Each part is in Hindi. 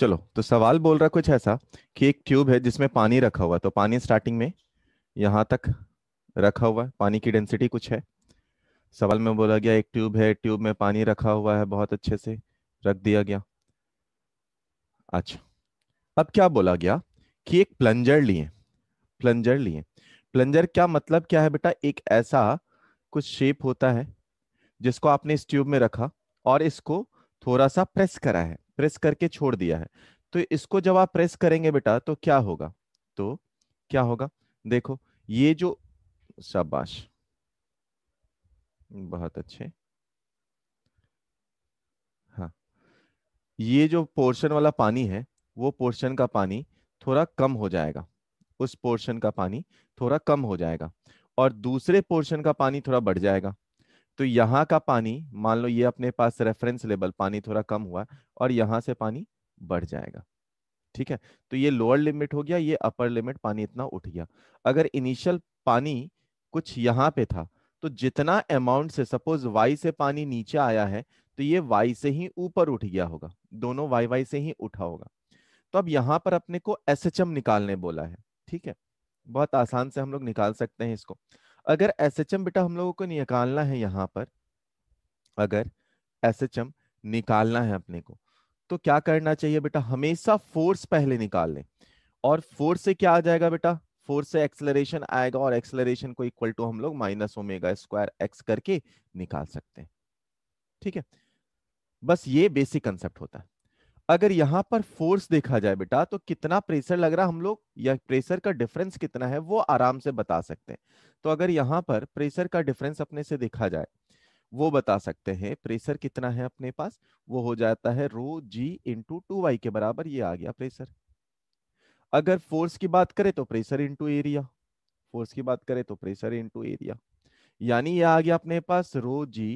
चलो तो सवाल बोल रहा कुछ ऐसा कि एक ट्यूब है जिसमें पानी रखा हुआ तो पानी स्टार्टिंग में यहां तक रखा हुआ है पानी की डेंसिटी कुछ है सवाल में बोला गया एक ट्यूब है ट्यूब में पानी रखा हुआ है बहुत अच्छे से रख दिया गया अच्छा अब क्या बोला गया कि एक प्लंजर लिए प्लंजर लिए प्लंजर क्या मतलब क्या है बेटा एक ऐसा कुछ शेप होता है जिसको आपने इस ट्यूब में रखा और इसको थोड़ा सा प्रेस करा है प्रेस करके छोड़ दिया है तो इसको जब आप प्रेस करेंगे बेटा तो क्या होगा तो क्या होगा देखो ये जो शाबाश बहुत अच्छे हाँ ये जो पोर्शन वाला पानी है वो पोर्शन का पानी थोड़ा कम हो जाएगा उस पोर्शन का पानी थोड़ा कम हो जाएगा और दूसरे पोर्शन का पानी थोड़ा बढ़ जाएगा तो यहाँ का पानी मान लो ये अपने पास रेफरेंस लेवल पानी थोड़ा कम हुआ और यहाँ से पानी बढ़ जाएगा ठीक है तो ये लोअर लिमिट हो गया ये अपर लिमिट पानी इतना उठ गया अगर इनिशियल पानी कुछ यहाँ पे था तो जितना अमाउंट से सपोज वाई से पानी नीचे आया है तो ये वाई से ही ऊपर उठ गया होगा दोनों वाई वाई से ही उठा होगा तो अब यहाँ पर अपने को एस निकालने बोला है ठीक है बहुत आसान से हम लोग निकाल सकते हैं इसको अगर एस एच एम बेटा हम लोगों को निकालना है यहां पर अगर एस एच एम निकालना है अपने को तो क्या करना चाहिए बेटा हमेशा फोर्स पहले निकाल लें और फोर्स से क्या आ जाएगा बेटा फोर्स से एक्सलरेशन आएगा और एक्सलरेशन को इक्वल टू हम लोग माइनस ओमेगा स्क्वायर एक्स करके निकाल सकते हैं ठीक है बस ये बेसिक कंसेप्ट होता है अगर यहाँ पर फोर्स देखा जाए बेटा तो कितना प्रेशर लग रहा हम लोग या प्रेशर का डिफरेंस कितना है वो आराम से बता सकते हैं तो अगर यहाँ पर प्रेशर का डिफरेंस अपने से देखा जाए वो बता सकते हैं प्रेशर कितना है अपने पास वो हो जाता है rho g into two y के बराबर ये आ गया प्रेशर अगर फोर्स की बात करें तो प्रेशर इंटू एरिया फोर्स की बात करें तो प्रेशर इंटू एरिया यानी ये आ गया अपने पास rho g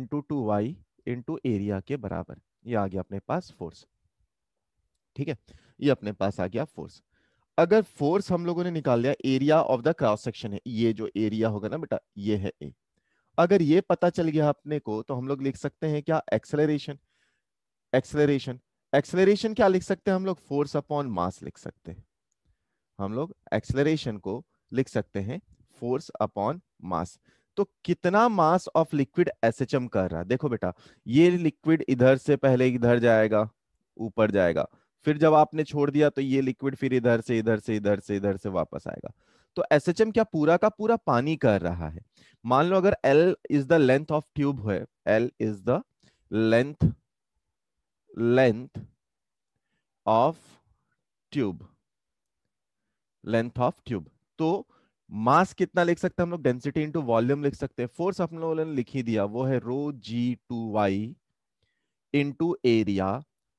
into two y into area के बराबर ये आ गया अपने पास फोर्स ठीक है ये अपने पास आ गया फोर्स अगर फोर्स हम लोगों ने निकाल लिया area of the cross section है ये जो एरिया होगा ना बेटा ये है ए अगर ये पता चल गया अपने को तो हम लोग लिख सकते हैं क्या एक्सेलरेशन एक्सेलरेशन एक्सेलरेशन क्या लिख सकते हैं हम लोग फोर्स अपॉन मास लिख सकते हैं हम लोग एक्सेलरेशन को लिख सकते हैं फोर्स अपॉन मास तो कितना mass of liquid S H M कर रहा है देखो बेटा ये लिक्विड इधर से पहले इधर जाएगा ऊपर जाएगा फिर जब आपने छोड़ दिया तो ये लिक्विड फिर इधर से इधर से इधर से इधर से वापस आएगा तो एस एच एम क्या पूरा का पूरा पानी कर रहा है मान लो अगर l is the length of tube है l is the length length of tube length of tube तो मास कितना लिख सकते हैं हम लोग डेंसिटी इंटू वॉल्यूम लिख सकते हैं फोर्स हम लोगों ने लिख ही दिया वो है rho g two y into area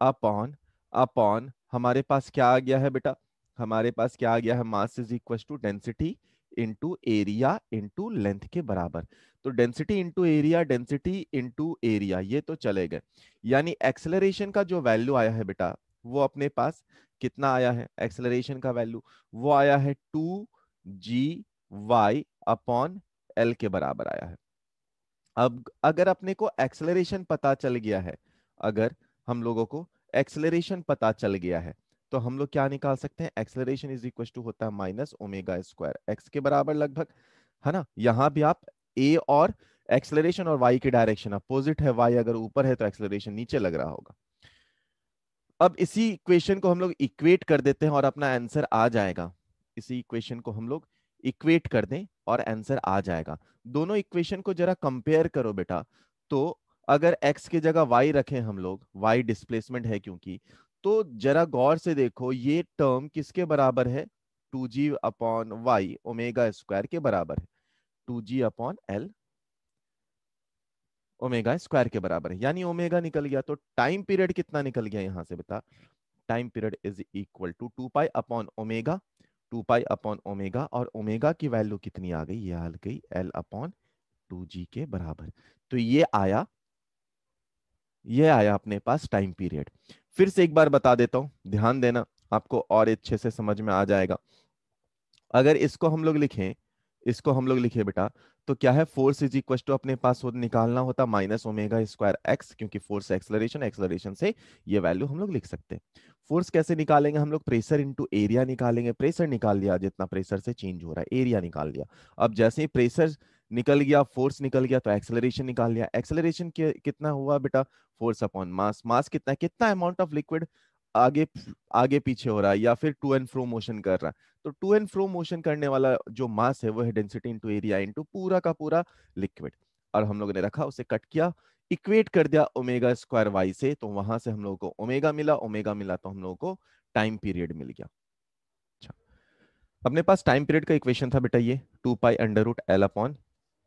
upon upon हमारे पास क्या आ गया है बेटा हमारे पास क्या आ गया है mass is equal to density into area into length के बराबर तो density into area density into area ये तो चले गए यानी एक्सेलरेशन का जो वैल्यू आया है बेटा वो अपने पास कितना आया है एक्सेलरेशन का वैल्यू वो आया है two g y upon l के बराबर आया है अब अगर अपने को एक्सेलरेशन पता चल गया है अगर हम लोगों को एक्सेलरेशन पता चल गया है तो हम लोग क्या निकाल सकते हैं एक्सेलरेशन इज इक्वल टू होता है माइनस ओमेगा स्क्वायर एक्स के बराबर लगभग है ना यहाँ भी आप ए और एक्सेलरेशन और वाई की डायरेक्शन अपोजिट है वाई अगर ऊपर है तो एक्सेलरेशन नीचे लग रहा होगा अब इसी इक्वेशन को हम लोग इक्वेट कर देते हैं और अपना आंसर आ जाएगा इसी इक्वेशन को हम लोग इक्वेट कर दें और आंसर आ जाएगा दोनों इक्वेशन को जरा कंपेयर करो बेटा तो अगर x की जगह y रखें हम लोग y डिस्प्लेसमेंट है क्योंकि तो जरा गौर से देखो ये टर्म किसके बराबर है two g upon y omega square के बराबर है two g upon l omega square के बराबर है यानी ओमेगा निकल गया तो टाइम पीरियड कितना निकल गया यहां से बेटा time period is equal to two pi upon omega two pi upon omega और ओमेगा की वैल्यू कितनी आ गई ये आ गई एल अपॉन टू जी के बराबर तो ये आया ये आया अपने पास टाइम पीरियड फिर से एक बार बता देता हूं ध्यान देना आपको और अच्छे से समझ में आ जाएगा अगर इसको हम लोग लिखें इसको हम लोग लिखे बेटा तो क्या है फोर्स इज इक्वल टू अपने पास हो, निकालना होता माइनस ओमेगा स्क्वायर एक्स क्योंकि फोर्स एक्सलरेशन एक्सलरेशन से ये वैल्यू हम लोग लिख सकते हैं फोर्स कैसे निकालेंगे हम लोग प्रेशर इनटू एरिया निकालेंगे प्रेशर निकाल लिया जितना प्रेशर से चेंज हो रहा है एरिया निकाल लिया अब जैसे ही प्रेशर निकल गया फोर्स निकल गया तो एक्सेलरेशन निकाल लिया एक्सेलरेशन कितना हुआ बेटा फोर्स अपॉन मास मास कितना कितना अमाउंट ऑफ लिक्विड आगे आगे पीछे हो रहा है या फिर टू एंड फ्रो मोशन कर रहा है तो टू एंड फ्रो मोशन करने वाला जो मास है वो है डेंसिटी इनटू एरिया इनटू पूरा का पूरा लिक्विड और हम लोगों ने रखा उसे कट किया इक्वेट कर दिया ओमेगा स्क्वायर वाई से तो वहां से हम लोगों को ओमेगा मिला ओमेगा मिला तो हम लोगों को टाइम पीरियड मिल गया अच्छा अपने पास टाइम पीरियड का इक्वेशन था बेटा ये two pi under root l upon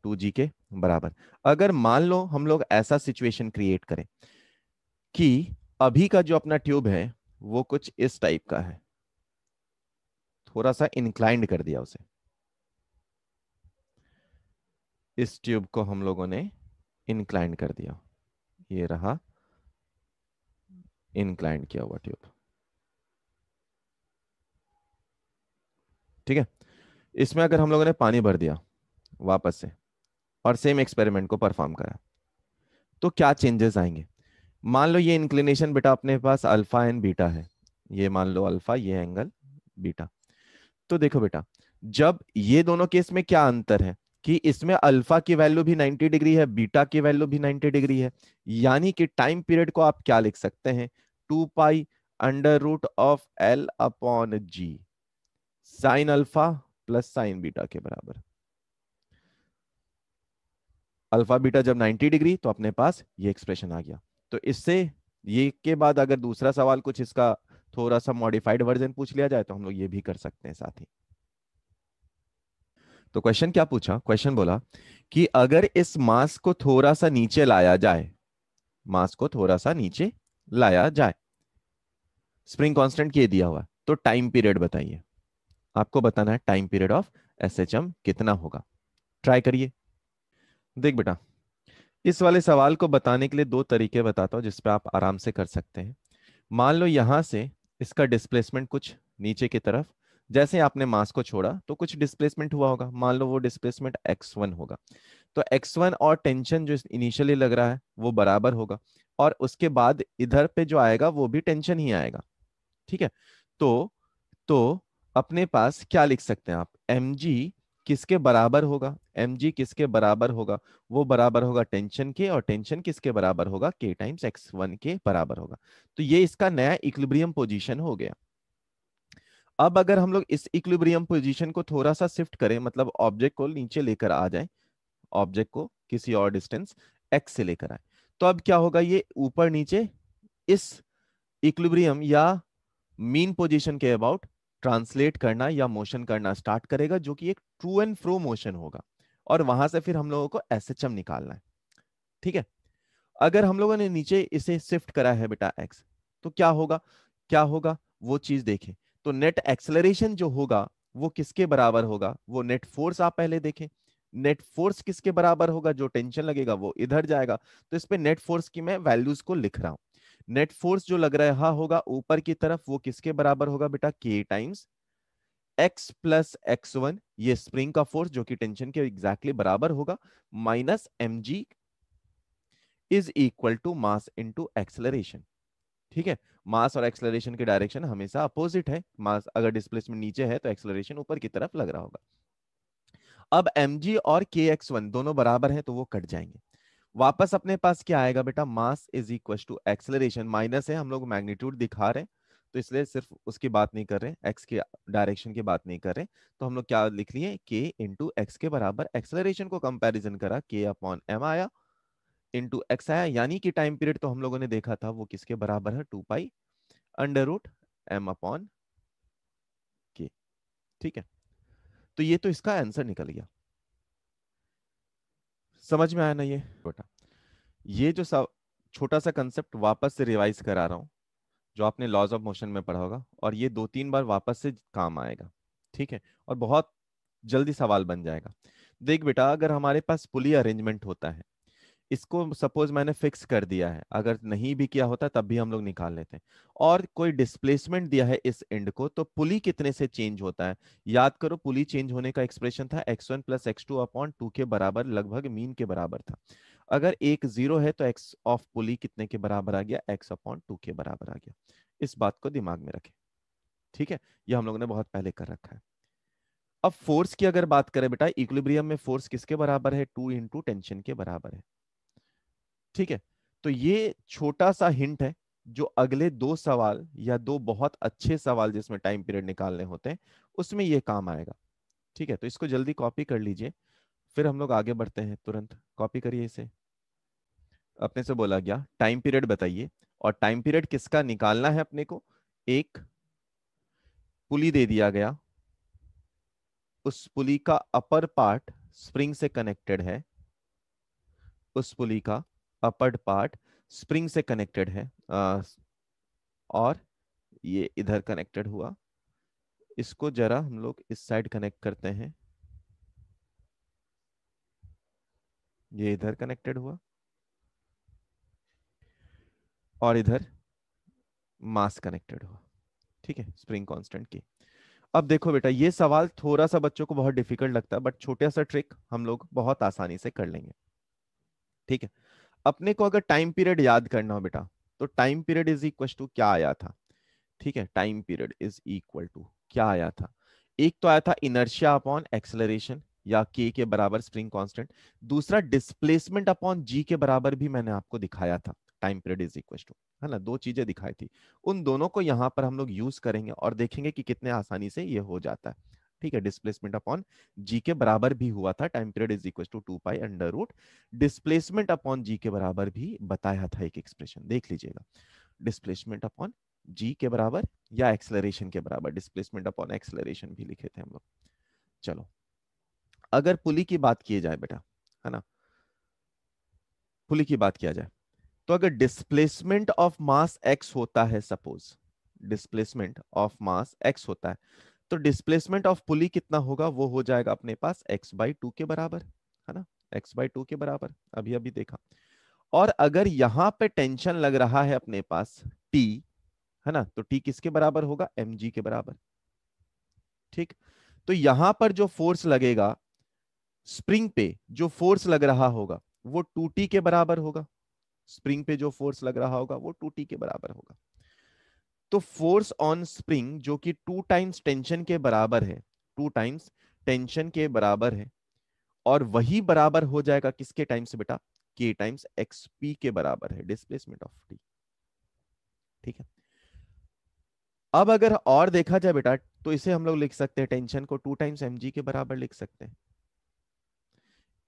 two g के बराबर अगर मान लो हम लोग ऐसा सिचुएशन क्रिएट करें कि अभी का जो अपना ट्यूब है वो कुछ इस टाइप का है थोड़ा सा इंक्लाइंड कर दिया उसे इस ट्यूब को हम लोगों ने इंक्लाइंड कर दिया ये रहा इंक्लाइंड किया हुआ ट्यूब ठीक है इसमें अगर हम लोगों ने पानी भर दिया वापस से और सेम एक्सपेरिमेंट को परफॉर्म करा तो क्या चेंजेस आएंगे मान लो ये इंक्लिनेशन बेटा अपने पास अल्फा एंड बीटा है ये मान लो अल्फा ये एंगल बीटा तो देखो बेटा जब ये दोनों केस में क्या अंतर है कि इसमें अल्फा की वैल्यू भी 90 डिग्री है बीटा की वैल्यू भी 90 डिग्री है यानी कि टाइम पीरियड को आप क्या लिख सकते हैं two pi under root of l upon g sine alpha plus sine beta के बराबर अल्फा बीटा जब 90 डिग्री तो अपने पास ये एक्सप्रेशन आ गया तो इससे ये के बाद अगर दूसरा सवाल कुछ इसका थोड़ा सा मॉडिफाइड वर्जन पूछ लिया जाए तो हम लोग ये भी कर सकते हैं साथ ही तो क्वेश्चन क्या पूछा क्वेश्चन बोला कि अगर इस मास को थोड़ा सा नीचे लाया जाए मास को थोड़ा सा नीचे लाया जाए स्प्रिंग कांस्टेंट ये दिया हुआ तो टाइम पीरियड बताइए आपको बताना है टाइम पीरियड ऑफ एस कितना होगा ट्राई करिए देख बेटा इस वाले सवाल को बताने के लिए दो तरीके बताता हूँ जिसपे आप आराम से कर सकते हैं मान लो यहाँ से इसका डिस्प्लेसमेंट कुछ नीचे की तरफ जैसे आपने मास को छोड़ा तो कुछ डिस्प्लेसमेंट हुआ होगा मान लो वो डिस्प्लेसमेंट x1 होगा तो x1 और टेंशन जो इनिशियली लग रहा है वो बराबर होगा और उसके बाद इधर पे जो आएगा वो भी टेंशन ही आएगा ठीक है तो तो अपने पास क्या लिख सकते हैं आप एम जी किसके बराबर होगा एम जी किसके बराबर होगा वो बराबर होगा टेंशन के और टेंशन किसके बराबर होगा के टाइम्स एक्स वन के बराबर होगा तो ये इसका नया इक्लिब्रियम पोजिशन हो गया अब अगर हम लोग इस इक्लिब्रियम पोजिशन को थोड़ा सा शिफ्ट करें मतलब ऑब्जेक्ट को नीचे लेकर आ जाए ऑब्जेक्ट को किसी और डिस्टेंस एक्स से लेकर आए तो अब क्या होगा ये ऊपर नीचे इस इक्लिब्रियम या मीन पोजीशन के अबाउट ट्रांसलेट करना या मोशन करना स्टार्ट करेगा जो कि एक ट्रू एंड फ्रो मोशन होगा और वहां से फिर हम लोगों को एस एच एम निकालना है ठीक है अगर हम लोगों ने नीचे इसे शिफ्ट करा है बेटा एक्स तो क्या होगा क्या होगा वो चीज देखें तो नेट एक्सेलरेशन जो होगा वो किसके बराबर होगा वो नेट फोर्स आप पहले देखें नेट फोर्स किसके बराबर होगा जो टेंशन लगेगा वो इधर जाएगा तो इस पे नेट फोर्स की मैं वैल्यूज को लिख रहा हूं नेट फोर्स जो लग रहा होगा ऊपर की तरफ वो किसके बराबर होगा बेटा k times x plus x one ये स्प्रिंग का फोर्स जो कि टेंशन के एग्जैक्टली exactly बराबर होगा minus m g is equal to mass to acceleration ठीक है मास और एक्सलरेशन की डायरेक्शन हमेशा अपोजिट है मास अगर डिस्प्लेसमेंट नीचे है तो एक्सलरेशन ऊपर की तरफ लग रहा होगा अब एम और के एक्स वन दोनों बराबर है तो वो कट जाएंगे वापस अपने पास क्या आएगा बेटा mass is equal to acceleration minus है हम लोग मैग्नीट्यूड दिखा रहे हैं तो इसलिए सिर्फ उसकी बात नहीं कर रहे एक्स के डायरेक्शन की बात नहीं कर रहे तो हम लोग क्या लिख लिए के इंटू एक्स के बराबर एक्सलरेशन को कंपेरिजन करा के अपॉन एम आया इंटू एक्स आया यानी कि टाइम पीरियड तो हम लोगों ने देखा था वो किसके बराबर है two pi under root m upon k ठीक है तो ये तो इसका आंसर निकल गया समझ में आया ना ये छोटा ये जो सब छोटा सा कंसेप्ट वापस से रिवाइज करा रहा हूँ जो आपने लॉज ऑफ मोशन में पढ़ा होगा और ये दो तीन बार वापस से काम आएगा ठीक है और बहुत जल्दी सवाल बन जाएगा देख बेटा अगर हमारे पास पुली अरेंजमेंट होता है इसको सपोज मैंने फिक्स कर दिया है अगर नहीं भी किया होता तब भी हम लोग निकाल लेते हैं और कोई डिस्प्लेसमेंट दिया है इस एंड को तो पुली कितने से चेंज होता है याद करो पुली चेंज होने का एक्सप्रेशन था x one plus x two upon two के बराबर लगभग मीन के बराबर था अगर एक जीरो है तो एक्स ऑफ पुली कितने के बराबर आ गया एक्स अपॉन टू के बराबर आ गया इस बात को दिमाग में रखें ठीक है ये हम लोगों ने बहुत पहले कर रखा है अब फोर्स की अगर बात करें बेटा इक्विलिब्रियम में फोर्स किसके बराबर है टू इंटू टेंशन के बराबर है ठीक है तो ये छोटा सा हिंट है जो अगले दो सवाल या दो बहुत अच्छे सवाल जिसमें टाइम पीरियड निकालने होते हैं उसमें ये काम आएगा ठीक है तो इसको जल्दी कॉपी कर लीजिए फिर हम लोग आगे बढ़ते हैं तुरंत कॉपी करिए इसे अपने से बोला गया टाइम पीरियड बताइए और टाइम पीरियड किसका निकालना है अपने को एक पुली दे दिया गया उस पुली का अपर पार्ट स्प्रिंग से कनेक्टेड है उस पुली का अपर पार्ट स्प्रिंग से कनेक्टेड है आ, uh, और ये इधर कनेक्टेड हुआ इसको जरा हम लोग इस साइड कनेक्ट करते हैं ये इधर कनेक्टेड हुआ और इधर मास कनेक्टेड हुआ ठीक है स्प्रिंग कांस्टेंट की अब देखो बेटा ये सवाल थोड़ा सा बच्चों को बहुत डिफिकल्ट लगता है बट छोटा सा ट्रिक हम लोग बहुत आसानी से कर लेंगे ठीक है अपने को अगर टाइम पीरियड याद करना हो बेटा तो time period is equal to क्या आया था ठीक है time period is equal to क्या आया था एक तो आया था इनर्शिया अपॉन एक्सेलरेशन या के के बराबर स्प्रिंग कांस्टेंट दूसरा डिस्प्लेसमेंट अपॉन जी के बराबर भी मैंने आपको दिखाया था time period is equal to है ना दो चीजें दिखाई थी उन दोनों को यहां पर हम लोग यूज करेंगे और देखेंगे कि कितने आसानी से ये हो जाता है ठीक है डिस्प्लेसमेंट अपॉन जी के बराबर भी हुआ था time period is equal to two pi under root displacement upon g के बराबर भी बताया था एक एक्सप्रेशन देख लीजिएगा डिस्प्लेसमेंट अपॉन जी के बराबर या एक्सलरेशन के बराबर डिस्प्लेसमेंट अपॉन एक्सलरेशन भी लिखे थे हम लोग चलो अगर पुली की बात किए जाए बेटा है ना पुली की बात किया जाए तो अगर डिस्प्लेसमेंट ऑफ मास एक्स होता है suppose displacement of mass x होता है तो डिस्प्लेसमेंट ऑफ पुली कितना होगा वो हो जाएगा अपने पास x बाई टू के बराबर है ना x बाई टू के बराबर अभी अभी देखा और अगर यहाँ पे टेंशन लग रहा है अपने पास t है ना तो t किसके बराबर होगा एम के बराबर ठीक तो यहां पर जो फोर्स लगेगा स्प्रिंग पे जो फोर्स लग रहा होगा वो टू टी के बराबर होगा स्प्रिंग पे जो फोर्स लग रहा होगा वो टू टी के बराबर होगा तो फोर्स ऑन स्प्रिंग जो कि टू टाइम्स टेंशन के बराबर है टू टाइम्स टेंशन के बराबर है और वही बराबर हो जाएगा किसके टाइम से बेटा के टाइम्स एक्सपी के बराबर है डिस्प्लेसमेंट ऑफ टी ठीक है अब अगर और देखा जाए बेटा तो इसे हम लोग लिख सकते हैं टेंशन को टू टाइम्स एम के बराबर लिख सकते हैं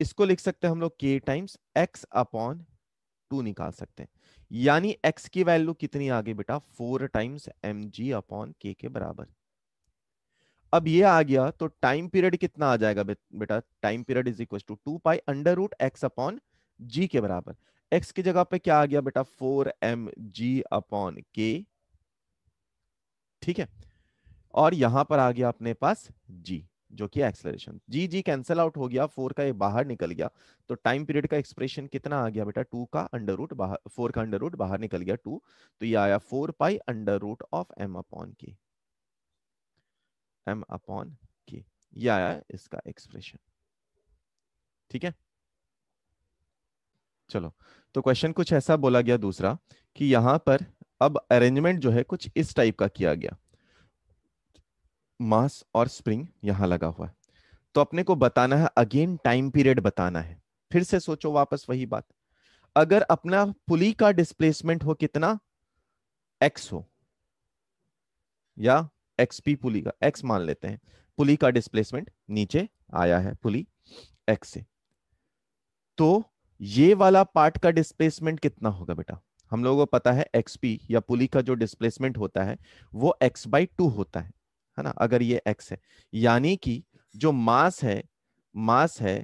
इसको लिख सकते हैं हम लोग के टाइम्स एक्स अपॉन टू निकाल सकते हैं यानी एक्स की वैल्यू कितनी आ गई बेटा फोर टाइम्स एम जी अपॉन के के बराबर अब ये आ गया तो टाइम पीरियड कितना आ जाएगा बेटा time period is equal to two pi under root x upon g के बराबर एक्स की जगह पे क्या आ गया बेटा four M G upon k ठीक है और यहां पर आ गया अपने पास जी जो कि acceleration g g cancel out हो गया फोर का ये बाहर निकल गया तो टाइम पीरियड का एक्सप्रेशन कितना आ गया बेटा टू का अंडर रूट बाहर फोर का अंडर रूट बाहर निकल गया टू तो ये आया four pi under root of M upon k m upon k ये आया इसका एक्सप्रेशन ठीक है चलो तो क्वेश्चन कुछ ऐसा बोला गया दूसरा कि यहां पर अब अरेंजमेंट जो है कुछ इस टाइप का किया गया मास और स्प्रिंग यहाँ लगा हुआ है तो अपने को बताना है अगेन टाइम पीरियड बताना है फिर से सोचो वापस वही बात अगर अपना पुली का डिस्प्लेसमेंट हो कितना एक्स हो या एक्सपी पुली का एक्स मान लेते हैं पुली का डिस्प्लेसमेंट नीचे आया है पुली एक्स से तो ये वाला पार्ट का डिस्प्लेसमेंट कितना होगा बेटा हम लोगों को पता है एक्सपी या पुली का जो डिस्प्लेसमेंट होता है वो एक्स बाई टू होता है है ना अगर ये एक्स है यानी कि जो मास है मास है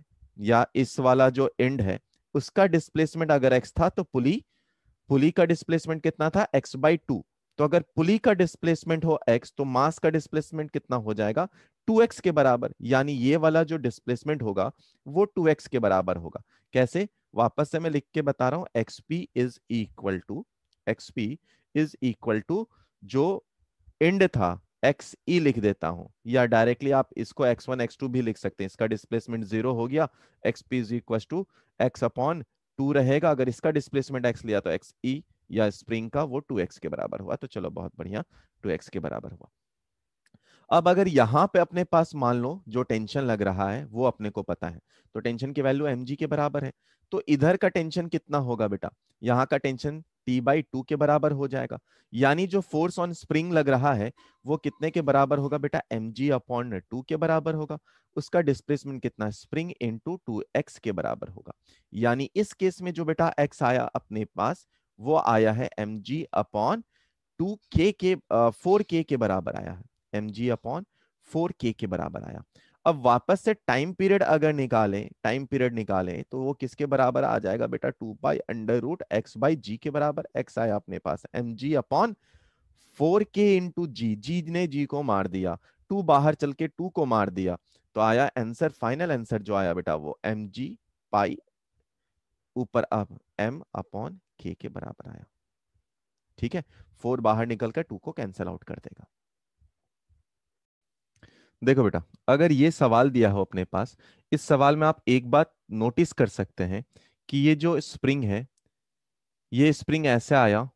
या इस वाला जो एंड है उसका डिस्प्लेसमेंट अगर एक्स था तो पुली पुली का डिस्प्लेसमेंट कितना था एक्स बाई टू तो अगर पुली का डिस्प्लेसमेंट हो एक्स तो मास का डिस्प्लेसमेंट कितना हो जाएगा 2x के बराबर यानी ये वाला जो डिस्प्लेसमेंट होगा वो 2x के बराबर होगा कैसे वापस से मैं लिख के बता रहा हूं xp is equal to xp is equal to जो एंड था एक्स ई लिख देता हूं या डायरेक्टली आप इसको एक्स वन एक्स टू भी लिख सकते हैं इसका डिस्प्लेसमेंट जीरो हो गया x p is equal to x upon two रहेगा अगर इसका डिस्प्लेसमेंट एक्स लिया तो एक्स ई या स्प्रिंग का वो टू एक्स के बराबर हुआ तो चलो बहुत बढ़िया टू एक्स के बराबर हुआ अब अगर यहाँ पे अपने पास मान लो जो टेंशन लग रहा है वो अपने को पता है तो टेंशन की वैल्यू एम के बराबर है तो इधर का टेंशन कितना होगा बेटा यहाँ का टेंशन टी बाई टू के बराबर हो जाएगा यानी जो फोर्स ऑन स्प्रिंग लग रहा है वो कितने के बराबर होगा बेटा एम जी अपॉन टू के बराबर होगा उसका डिस्प्लेसमेंट कितना spring into two x के बराबर होगा यानी इस केस में जो बेटा एक्स आया अपने पास वो आया है एम जी अपॉन टू के फोर के बराबर आया है एम जी अपॉन फोर के के बराबर आया अब वापस से टाइम पीरियड अगर निकाले टाइम पीरियड निकाले तो वो किसके बराबर आ जाएगा बेटा two by under root X by G के बराबर एक्स आया अपने पास एम जी upon four K into G G ने जी को मार दिया टू बाहर चल के टू को मार दिया तो आया आंसर फाइनल आंसर जो आया बेटा वो एम जी पाई ऊपर अब एम अपॉन के के बराबर आया ठीक है फोर बाहर निकल कर टू को कैंसिल आउट कर देगा देखो बेटा अगर ये सवाल दिया हो अपने पास इस सवाल में आप एक बात नोटिस कर सकते हैं कि ये जो स्प्रिंग है ये स्प्रिंग ऐसे आया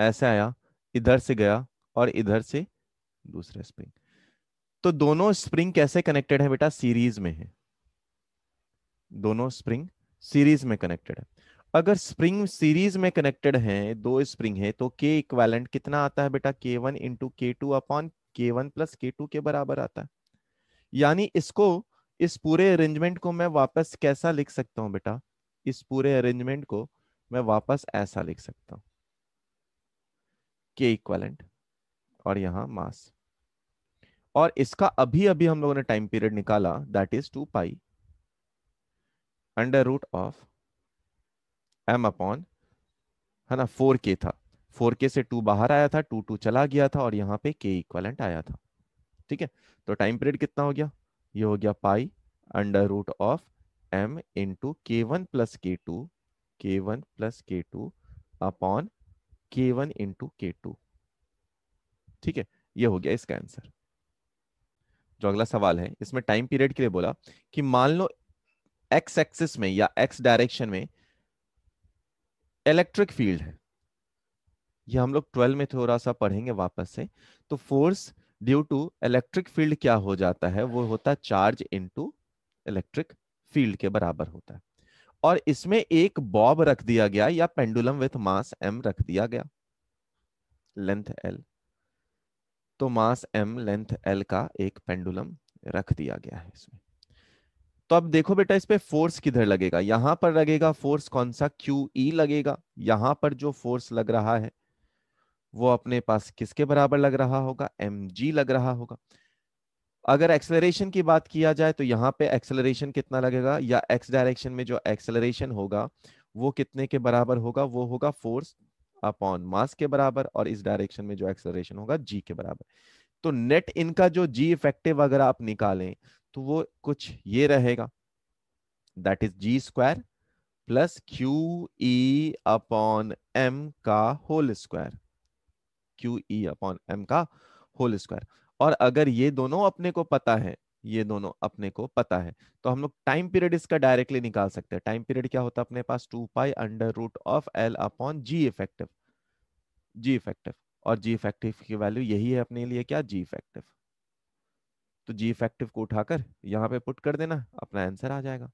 ऐसे आया इधर से गया और इधर से दूसरा स्प्रिंग तो दोनों स्प्रिंग कैसे कनेक्टेड है बेटा सीरीज में है दोनों स्प्रिंग सीरीज में कनेक्टेड है अगर स्प्रिंग सीरीज में कनेक्टेड है दो स्प्रिंग है तो के इक्वेलेंट कितना आता है बेटा k one into k two upon k one plus k two के बराबर आता है यानी इसको इस पूरे अरेंजमेंट को मैं वापस कैसा लिख सकता हूं बेटा इस पूरे अरेंजमेंट को मैं वापस ऐसा लिख सकता हूं के इक्वलेंट और यहां मास और इसका अभी अभी हम लोगों ने टाइम पीरियड निकाला that is two pi under root of M upon है ना फोर के था फोर के से टू बाहर आया था टू टू चला गया था और यहाँ पे के इक्वलेंट आया था ठीक है तो टाइम पीरियड कितना हो गया ये हो गया pi under root of m two k one plus k two k one plus k two upon k one into k two ठीक है ये हो गया इसका आंसर जो अगला सवाल है इसमें टाइम पीरियड के लिए बोला कि मान लो एक्स एक्सिस में या एक्स डायरेक्शन में इलेक्ट्रिक फील्ड है ये हम लोग ट्वेल्व में थोड़ा सा पढ़ेंगे वापस से तो force due to electric field क्या हो जाता है वो होता है चार्ज इनटू इलेक्ट्रिक फील्ड के बराबर होता है और इसमें एक बॉब रख दिया गया या पेंडुलम विथ मास एम रख दिया गया लेंथ एल तो मास एम लेंथ एल का एक पेंडुलम रख दिया गया है इसमें तो अब देखो बेटा इस पे फोर्स किधर लगेगा यहां पर लगेगा फोर्स कौन सा क्यू ई लगेगा यहां पर जो फोर्स लग रहा है वो अपने पास किसके बराबर लग रहा होगा एम लग रहा होगा अगर एक्सेलरेशन की बात किया जाए तो यहाँ पे एक्सेलरेशन कितना लगेगा या एक्स डायरेक्शन में जो एक्सेलरेशन होगा वो कितने के बराबर होगा वो होगा फोर्स अपॉन मास के बराबर और इस डायरेक्शन में जो एक्सेलरेशन होगा जी के बराबर तो नेट इनका जो जी इफेक्टिव अगर आप निकालें तो वो कुछ ये रहेगा that is g square plus q E upon m का whole square q E upon m का होल स्क्वायर और अगर ये दोनों अपने को पता है ये दोनों अपने को पता है तो हम लोग टाइम पीरियड इसका डायरेक्टली निकाल सकते हैं टाइम पीरियड क्या होता है अपने पास two pi under root of l upon g effective g effective और जी इफेक्टिव की वैल्यू यही है अपने लिए क्या जी इफेक्टिव तो जी इफेक्टिव को उठाकर यहां पे पुट कर देना अपना आंसर आ जाएगा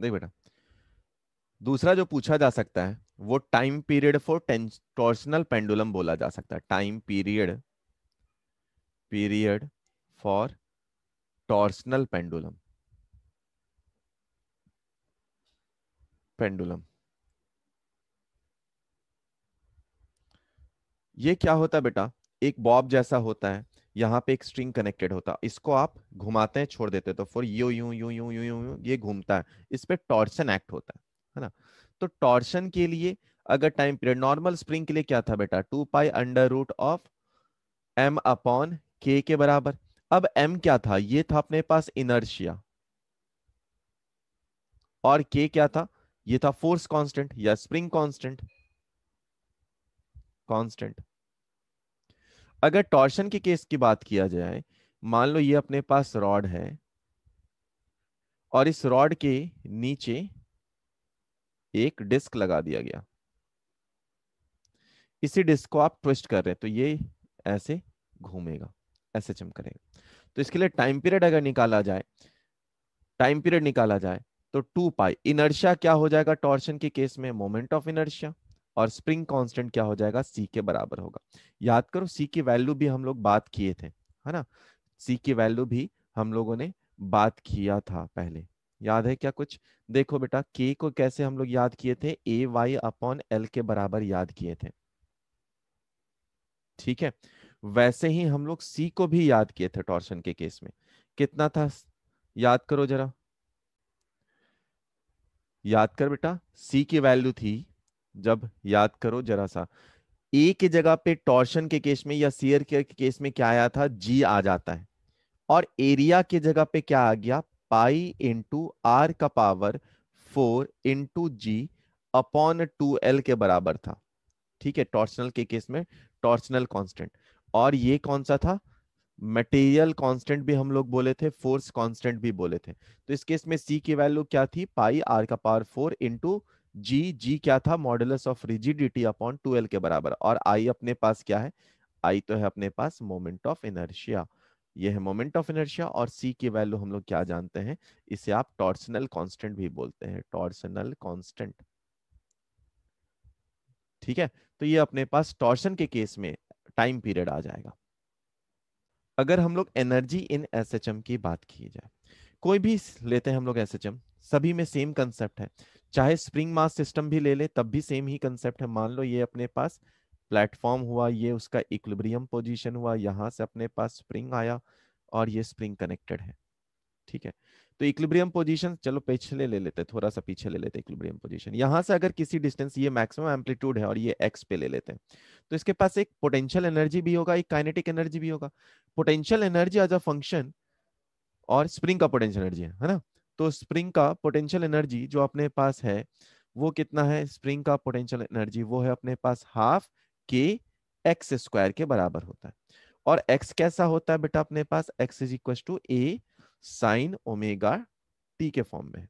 देख बेटा दूसरा जो पूछा जा सकता है वो time period for torsional pendulum बोला जा सकता है time period period for torsional pendulum pendulum ये क्या होता है बेटा एक बॉब जैसा होता है यहाँ पे एक स्ट्रिंग कनेक्टेड होता है इसको आप घुमाते हैं छोड़ देते हैं तो for you you you you you you ये घूमता है इस पर टॉर्सन एक्ट होता है है ना तो टॉर्शन के लिए अगर टाइम पीरियड नॉर्मल स्प्रिंग के लिए क्या था बेटा two pi under root of M upon के के बराबर अब एम क्या था ये था अपने पास इनर्शिया और के क्या था ये था फोर्स कांस्टेंट या स्प्रिंग कांस्टेंट कांस्टेंट अगर टॉर्शन के केस की बात किया जाए मान लो ये अपने पास रॉड है और इस रॉड के नीचे एक डिस्क लगा दिया गया इसी डिस्क को आप ट्विस्ट कर रहे हैं तो ये ऐसे घूमेगा ऐसे चमकेगा तो इसके लिए टाइम पीरियड अगर निकाला जाए टाइम पीरियड निकाला जाए तो टू पाई इनर्शिया क्या हो जाएगा टॉर्शन के केस में मोमेंट ऑफ इनर्शिया और स्प्रिंग कांस्टेंट क्या हो जाएगा सी के बराबर होगा याद करो सी की वैल्यू भी हम लोग बात किए थे है ना सी की वैल्यू भी हम लोगों ने बात किया था पहले याद है क्या कुछ देखो बेटा के को कैसे हम लोग याद किए थे ए वाई अपॉन एल के बराबर याद किए थे ठीक है वैसे ही हम लोग सी को भी याद किए थे टॉर्शन के केस में कितना था याद करो जरा याद कर बेटा सी की वैल्यू थी जब याद करो जरा सा ए की जगह पे टॉर्शन के केस में या सीयर के केस में क्या आया था जी आ जाता है और एरिया के जगह पे क्या आ गया पाई इंटू आर का power four into g upon two l के बराबर था ठीक है टॉर्सनल के केस में टॉर्सनल कांस्टेंट और ये कौन सा था मटेरियल कांस्टेंट भी हम लोग बोले थे फोर्स कांस्टेंट भी बोले थे तो इस केस में सी की वैल्यू क्या थी पाई आर का power four into G G क्या था modulus of rigidity upon two के बराबर और आई अपने पास क्या है आई तो है अपने पास मोमेंट ऑफ इनर्शिया ये है मोमेंट ऑफ इनर्शिया और सी की वैल्यू हम लोग क्या जानते हैं इसे आप टॉर्सनल कांस्टेंट भी बोलते हैं टॉर्सनल कांस्टेंट ठीक है तो ये अपने पास टॉर्सन के केस में टाइम पीरियड आ जाएगा अगर हम लोग एनर्जी इन एसएचएम की बात की जाए कोई भी लेते हैं हम लोग एस सभी में सेम कंसेप्ट है चाहे स्प्रिंग मास सिस्टम भी ले ले तब भी सेम ही कंसेप्ट है मान लो ये अपने पास प्लेटफॉर्म हुआ ये उसका इक्विब्रियम पोजीशन हुआ यहाँ से अपने पास स्प्रिंग आया और ये स्प्रिंग कनेक्टेड है ठीक है तो इक्विब्रियम पोजीशन चलो पीछे ले लेते थोड़ा सा पीछे ले लेते इक्विब्रियम पोजीशन यहाँ से अगर किसी डिस्टेंस ये मैक्सिमम एम्पलीट्यूड है और ये एक्स पे ले लेते हैं तो इसके पास एक पोटेंशियल एनर्जी भी होगा एक काइनेटिक एनर्जी भी होगा potential energy as a function और स्प्रिंग का पोटेंशियल एनर्जी है ना तो स्प्रिंग का पोटेंशियल एनर्जी जो अपने पास है वो कितना है स्प्रिंग का पोटेंशियल एनर्जी वो है अपने पास हाफ के एक्स स्क्वायर के बराबर होता है और एक्स कैसा होता है बेटा अपने पास x is equal to a sine omega T के फॉर्म में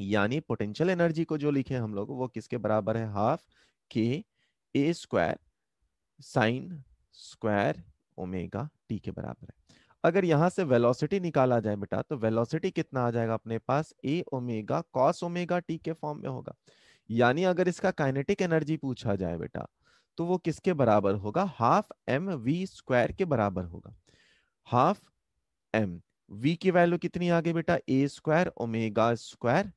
यानी पोटेंशियल एनर्जी को जो लिखे हम लोग वो किसके बराबर है half k a square sine square omega T के बराबर है अगर यहां से वेलोसिटी निकाला जाए बेटा तो वेलोसिटी कितना आ जाएगा अपने पास a omega cos omega T के फॉर्म में होगा यानी अगर इसका काइनेटिक एनर्जी पूछा जाए बेटा तो वो किसके बराबर होगा हाफ एम वी स्क्वायर के बराबर होगा हाफ एम वी की वैल्यू कितनी आ गई बेटा A square omega square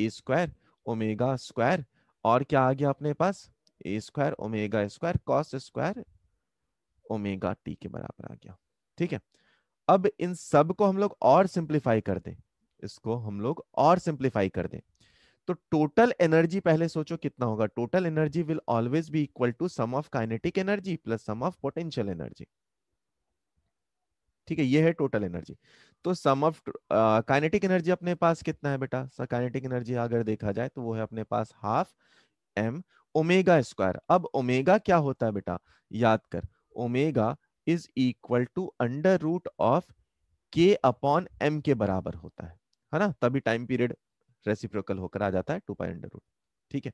A square omega square और क्या आ गया अपने पास A square omega square cos square omega T के बराबर आ गया ठीक है अब इन सब को हम लोग और सिंप्लीफाई कर दें इसको हम लोग और सिंप्लीफाई कर दें तो टोटल एनर्जी पहले सोचो कितना होगा total energy will always be equal to sum of kinetic energy plus sum of potential energy ठीक है ये है टोटल एनर्जी तो सम ऑफ काइनेटिक एनर्जी अपने पास कितना है बेटा काइनेटिक एनर्जी अगर देखा जाए तो वो है अपने पास हाफ एम ओमेगा स्क्वायर अब ओमेगा क्या होता है बेटा याद कर omega is equal to under root of K upon M के बराबर होता है है ना तभी टाइम पीरियड रेसिप्रोकल होकर आ जाता है टू पाई अंडर रूट ठीक है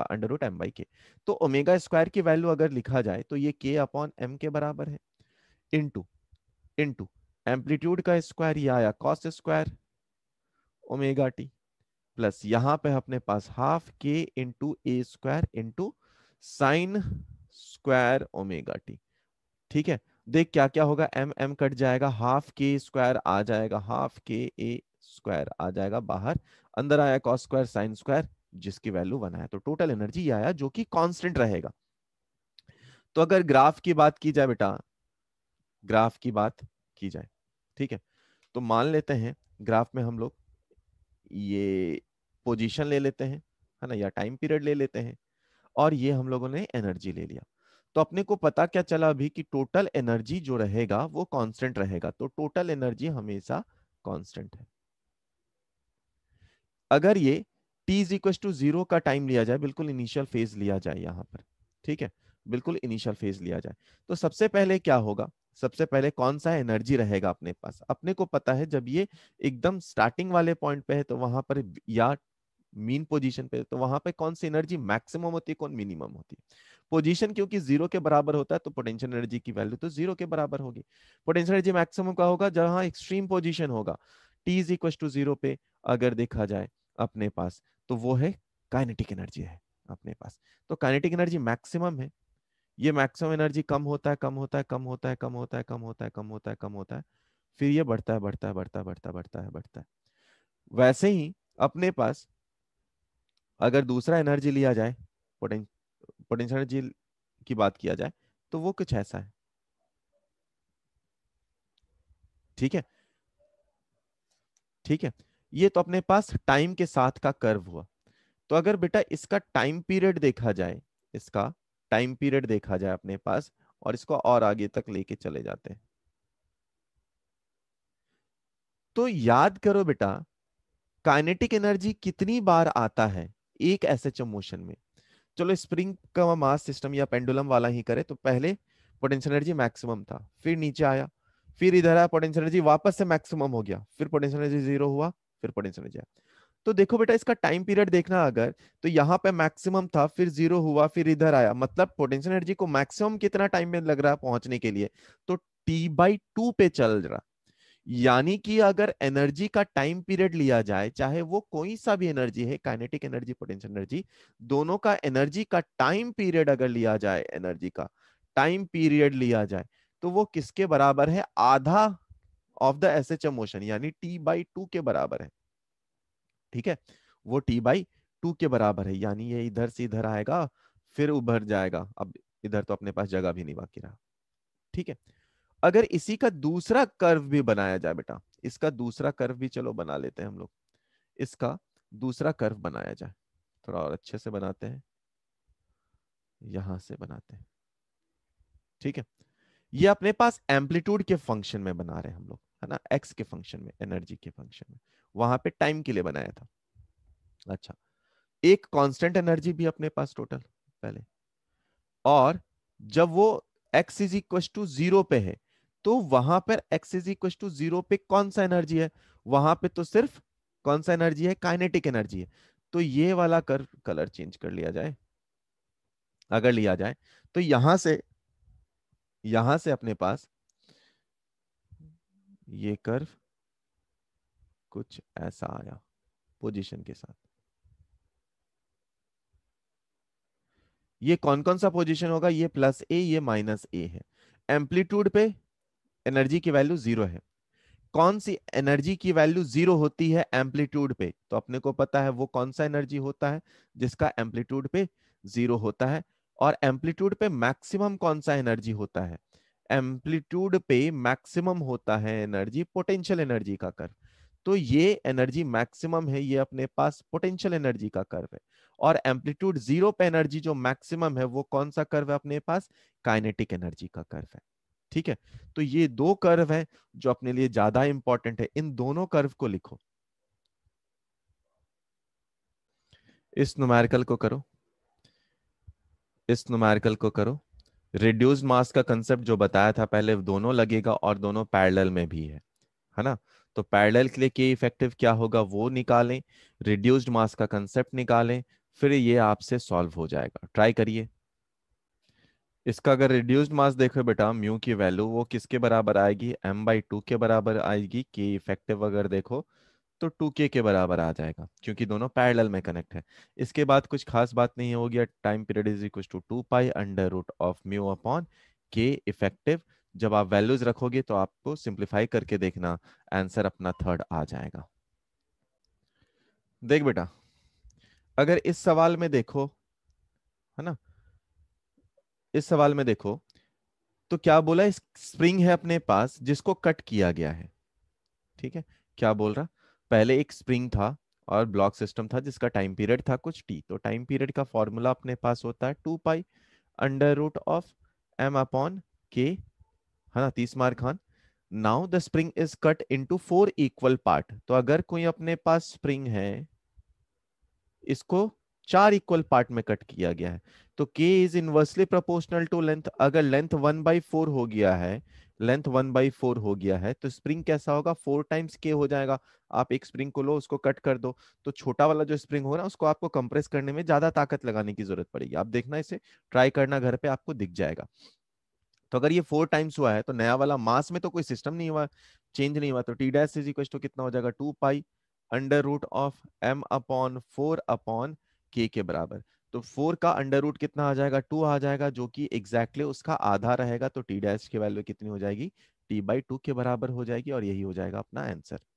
अंडर रूट एम बाई के तो ओमेगा स्क्वायर की वैल्यू अगर लिखा जाए तो ये के अपॉन एम के बराबर है इंटू इंटू एम्पलीट्यूड का स्क्वायर या आया cos square omega T plus यहाँ पे अपने पास half K into A square into sine square omega T ठीक है देख क्या क्या होगा एम एम कट जाएगा हाफ के स्क्वायर आ जाएगा हाफ के ए स्क्वायर आ जाएगा बाहर अंदर आया कॉस स्क्वायर साइन स्क्वायर जिसकी वैल्यू वन आया तो टोटल एनर्जी आया जो कि कॉन्स्टेंट रहेगा तो अगर ग्राफ की बात की जाए बेटा ग्राफ की बात की जाए ठीक है तो मान लेते हैं ग्राफ में हम लोग ये पोजीशन ले लेते हैं है ना या टाइम पीरियड ले लेते हैं और ये हम लोगों ने एनर्जी ले लिया तो अपने को पता क्या चला अभी कि टोटल एनर्जी जो रहेगा वो कांस्टेंट रहेगा तो टोटल एनर्जी हमेशा कांस्टेंट है अगर ये t is equal to zero का टाइम लिया जाए बिल्कुल इनिशियल फेज लिया जाए यहाँ पर ठीक है बिल्कुल इनिशियल फेज लिया जाए तो सबसे पहले क्या होगा सबसे पहले कौन सा एनर्जी रहेगा अपने पास अपने को पता है जब ये एकदम स्टार्टिंग वाले पॉइंट पे है तो वहां पर या मीन पोजीशन पे तो वहां पे कौन सी एनर्जी मैक्सिमम होती है कौन मिनिमम होती है पोजीशन क्योंकि जीरो के बराबर होता है तो पोटेंशियल एनर्जी की वैल्यू तो जीरो के बराबर होगी पोटेंशियल एनर्जी मैक्सिमम का होगा जहां एक्सट्रीम पोजिशन होगा T is equal to zero पे अगर देखा जाए अपने पास तो वो है काइनेटिक एनर्जी है अपने पास तो काइनेटिक एनर्जी मैक्सिमम है ये मैक्सिमम एनर्जी कम होता है कम होता है कम होता है कम होता है कम होता है कम होता है कम होता है फिर ये बढ़ता है बढ़ता है बढ़ता है बढ़ता है बढ़ता है बढ़ता है वैसे ही अपने पास अगर दूसरा एनर्जी लिया जाए पोटेंशियल एनर्जी की बात किया जाए तो वो कुछ ऐसा है ठीक है ठीक है ये तो अपने पास टाइम के साथ का कर्व हुआ तो अगर बेटा इसका टाइम पीरियड देखा जाए इसका टाइम पीरियड देखा जाए अपने पास और इसको और आगे तक लेके चले जाते हैं तो याद करो बेटा काइनेटिक एनर्जी कितनी बार आता है एक ऐसे मोशन में चलो स्प्रिंग का मास सिस्टम या पेंडुलम वाला ही करे तो पहले पोटेंशियल एनर्जी मैक्सिमम था फिर नीचे आया फिर इधर आया पोटेंशियल एनर्जी वापस से मैक्सिमम हो गया फिर पोटेंशियल एनर्जी जीरो हुआ फिर पढ़ने एनर्जी जाए तो देखो बेटा इसका टाइम पीरियड देखना अगर तो यहाँ पे मैक्सिमम था फिर जीरो हुआ फिर इधर आया मतलब पोटेंशियल एनर्जी को मैक्सिमम कितना टाइम में लग रहा है पहुंचने के लिए तो टी बाई टू पे चल रहा यानी कि अगर एनर्जी का टाइम पीरियड लिया जाए चाहे वो कोई सा भी एनर्जी है काइनेटिक एनर्जी पोटेंशियल एनर्जी दोनों का एनर्जी का टाइम पीरियड अगर लिया जाए एनर्जी का टाइम पीरियड लिया जाए तो वो किसके बराबर है आधा of the S H motion यानी टी बाई टू के बराबर है ठीक है वो टी बाई टू के बराबर है यानी ये इधर से इधर आएगा फिर उभर जाएगा अब इधर तो अपने पास जगह भी नहीं बाकी रहा ठीक है अगर इसी का दूसरा कर्व भी बनाया जाए बेटा इसका दूसरा कर्व भी चलो बना लेते हैं हम लोग इसका दूसरा कर्व बनाया जाए थोड़ा और अच्छे से बनाते हैं यहां से बनाते हैं ठीक है ये अपने पास एम्पलीट्यूड के फंक्शन में बना रहे हम लोग है ना एक्स के फंक्शन में एनर्जी के फंक्शन में वहां पे टाइम के लिए बनाया था अच्छा एक कांस्टेंट एनर्जी भी अपने पास टोटल पहले और जब वो X is equal to zero पे है तो वहां पर X is equal to zero पे कौन सा एनर्जी है वहां पे तो सिर्फ कौन सा एनर्जी है काइनेटिक एनर्जी है तो ये वाला कर कलर चेंज कर लिया जाए अगर लिया जाए तो यहां से यहां से अपने पास ये कर्व कुछ ऐसा आया पोजीशन के साथ ये कौन कौन सा पोजीशन होगा ये प्लस ए ये माइनस ए है एम्पलीट्यूड पे एनर्जी की वैल्यू जीरो है कौन सी एनर्जी की वैल्यू जीरो होती है एम्पलीट्यूड पे तो अपने को पता है वो कौन सा एनर्जी होता है जिसका एम्पलीट्यूड पे जीरो होता है और एम्पलीट्यूड पे मैक्सिमम कौन सा एनर्जी होता है एम्पलीट्यूड पे मैक्सिमम होता है एनर्जी पोटेंशियल एनर्जी का कर्व तो ये एनर्जी मैक्सिमम है ये अपने पास पोटेंशियल एनर्जी का कर्व है और एम्पलीट्यूड जीरो पे एनर्जी जो मैक्सिमम है वो कौन सा कर्व है अपने पास काइनेटिक एनर्जी का कर्व है ठीक है तो ये दो कर्व है जो अपने लिए ज्यादा इंपॉर्टेंट है इन दोनों कर्व को लिखो इस नुमेरिकल को करो इस नुमेरिकल को करो रिड्यूस मास का कंसेप्ट जो बताया था पहले दोनों लगेगा और दोनों पैरेलल में भी है है ना तो पैरेलल के लिए के इफेक्टिव क्या होगा वो निकालें रिड्यूस्ड मास का कंसेप्ट निकालें फिर ये आपसे सॉल्व हो जाएगा ट्राई करिए इसका अगर रिड्यूस्ड मास देखो बेटा म्यू की वैल्यू वो किसके बराबर आएगी एम बाई टू के बराबर आएगी के इफेक्टिव अगर देखो तो 2k के बराबर आ जाएगा क्योंकि दोनों पैरेलल में कनेक्ट है इसके बाद कुछ खास बात नहीं होगी time period is equal to two pi under root of mu upon K effective जब आप वैल्यूज रखोगे तो आपको सिंप्लीफाई करके देखना आंसर अपना थर्ड आ जाएगा देख बेटा अगर इस सवाल में देखो है ना इस सवाल में देखो तो क्या बोला स्प्रिंग है अपने पास जिसको कट किया गया है ठीक है क्या बोल रहा पहले एक स्प्रिंग था और ब्लॉक सिस्टम था जिसका टाइम पीरियड था कुछ टी तो टाइम पीरियड का फॉर्मूला अपने पास होता है two pi under root of M upon K है ना तीस मार खान now the spring is cut into four equal part तो अगर कोई अपने पास स्प्रिंग है इसको चार इक्वल पार्ट में कट किया गया है तो K is inversely proportional to length अगर लेंथ वन बाई फोर हो गया है लेंथ वन बाई फोर हो गया है तो स्प्रिंग कैसा होगा फोर टाइम्स के हो जाएगा आप एक स्प्रिंग को लो उसको कट कर दो तो छोटा वाला जो स्प्रिंग होगा ना उसको आपको कंप्रेस करने में ज्यादा ताकत लगाने की जरूरत पड़ेगी आप देखना इसे ट्राई करना घर पे आपको दिख जाएगा तो अगर ये फोर टाइम्स हुआ है तो नया वाला मास में तो कोई सिस्टम नहीं हुआ चेंज नहीं हुआ तो T dash is equal to कितना हो जाएगा two pi under root of M upon four upon के के बराबर तो फोर का अंडर रूट कितना आ जाएगा टू आ जाएगा जो कि एग्जैक्टली exactly उसका आधा रहेगा तो टी डैश की वैल्यू कितनी हो जाएगी टी बाई टू के बराबर हो जाएगी और यही हो जाएगा अपना आंसर